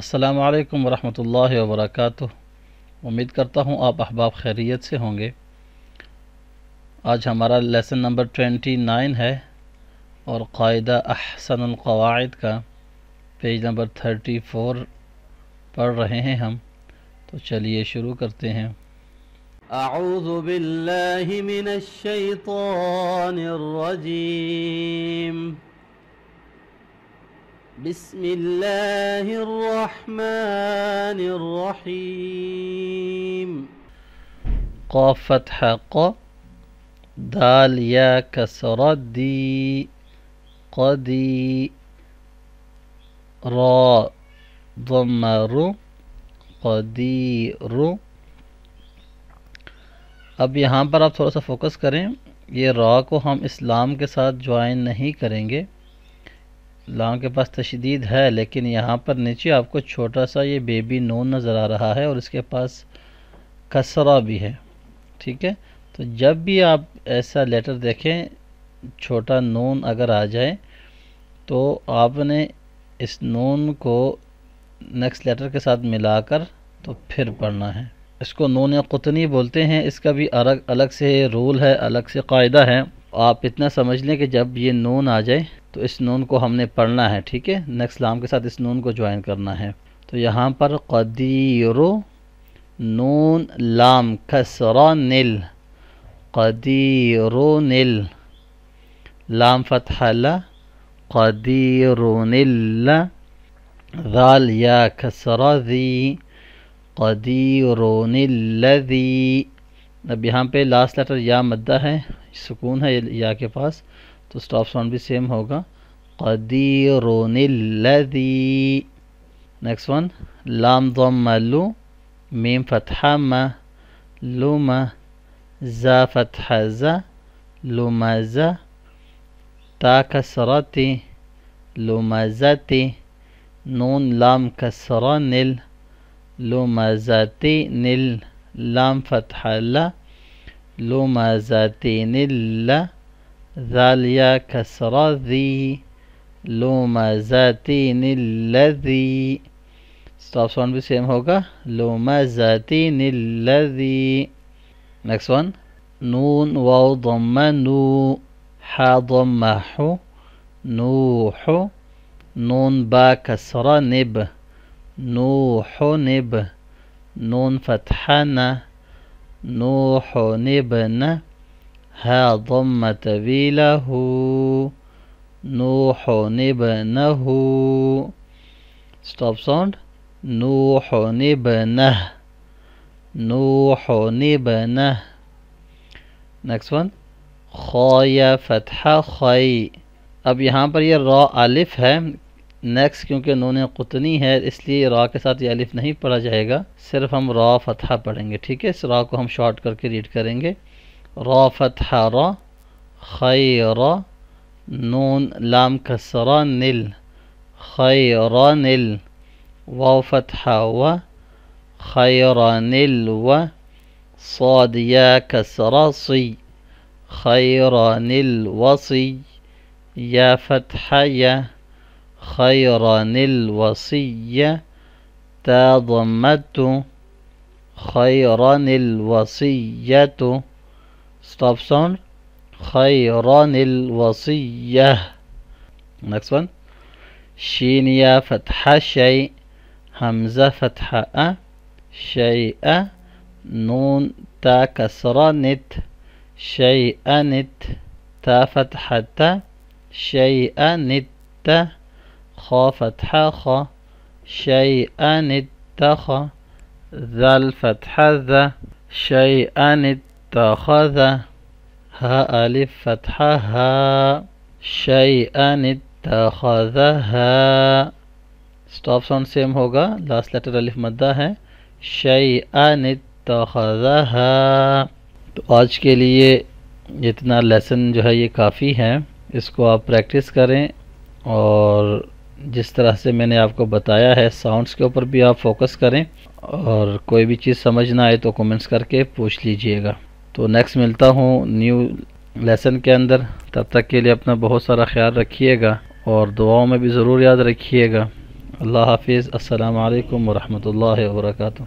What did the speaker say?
अस्सलाम वालेकुम रहमतुल्लाहि व बरकातुहू उम्मीद करता हूँ आप अहबाब खैरियत से होंगे आज हमारा लेसन नंबर ट्वेंटी नाइन है और कायदा अहसन कवायद का पेज नंबर थर्टी फोर पढ़ रहे हैं हम तो चलिए शुरू करते हैं أعوذ بالله من الشيطان الرجيم بسم الله الرحمن الرحيم قاف فتح ق دال يا كسر دي قدي را ضمر قدير اب یہاں پر آپ تھوڑا سا فوکس کریں یہ را کو ہم اسلام کے ساتھ جوائن نہیں کریں گے लाओ के पास तशदीद है लेकिन यहाँ पर नीचे आपको छोटा सा ये बेबी नून नज़र आ रहा है और इसके पास कसरा भी है ठीक है तो जब भी आप ऐसा लेटर देखें छोटा नून अगर आ जाए तो आपने इस नून को नेक्स्ट लेटर के साथ मिलाकर तो फिर पढ़ना है इसको नून या कुतनी बोलते हैं इसका भी अलग अलग से रूल है अलग से कायदा है आप इतना समझ लें कि जब ये नून आ जाए तो इस नून को हमने पढ़ना है ठीक है नेक्स्ट लाम के साथ इस नून को ज्वाइन करना है तो यहाँ पर कदीर नून लाम खसरा नील कदीर नील लाम फतहला कदीरोनिल या खसरा दी कदीर नील दी अब यहाँ पे लास्ट लेटर या मद्दा है ہے یا کے پاس تو سٹاپ स्टॉप بھی سیم ہوگا होगा कदीरोनिल्लदी नेक्स्ट ون لام ضم लू میم فتح م لوم ज़ा فتح ज़ा لوم ज़ा تا لوم لمزتي نون لام كسرة نل لمزتي نل لام فتح لا لومازتين إلا ذاليا كسر ذي لومازتين الذي स्टॉप साउंड भी सेम होगा लोमाजाती निल्लदी नेक्स्ट वन नून वाव धम्मा नू हा धम्मा हु नूह नून बा कसरा निब नूह निब नून फतहा ना نوح ابن ها ضم تبيله نوح ابنه stop sound نوح ابنه نوح ابنه next one خايا فتحة خي اب یہاں پر یہ را الف ہے नेक्स्ट क्योंकि नून कुतनी है इसलिए रा के साथ ये अलिफ नहीं पढ़ा जाएगा सिर्फ हम रा फतहा पढ़ेंगे ठीक है इस रा को हम शॉर्ट करके रीड करेंगे रा फतहा रा खैरा नून लाम कसरा नील खैरा नील व फतहा व खैरा नील व صاد يا كسرى صي व सी या فتح या خيرا الوصية تضمت خيرا الوصية خيرا الوصية next one شينيا يا فتحة شيء همزة فتحة أ شيء نون تا كسرة نت شيء نت تا فتحة شيء نت خ فتحة خ شيئا اتخ ذا فتحة ذا شيئا اتخذ स्टॉप साउंड सेम होगा लास्ट लेटर अलिफ मद्दा है शई अनतहा तो आज के लिए इतना लेसन जो है ये काफ़ी है इसको आप प्रैक्टिस करें और जिस तरह से मैंने आपको बताया है साउंड्स के ऊपर भी आप फोकस करें और कोई भी चीज़ समझ ना आए तो कमेंट्स करके पूछ लीजिएगा तो नेक्स्ट मिलता हूँ न्यू लेसन के अंदर तब तक के लिए अपना बहुत सारा ख्याल रखिएगा और दुआओं में भी ज़रूर याद रखिएगा अल्लाह हाफिज़ असलकम वरहमल वर्का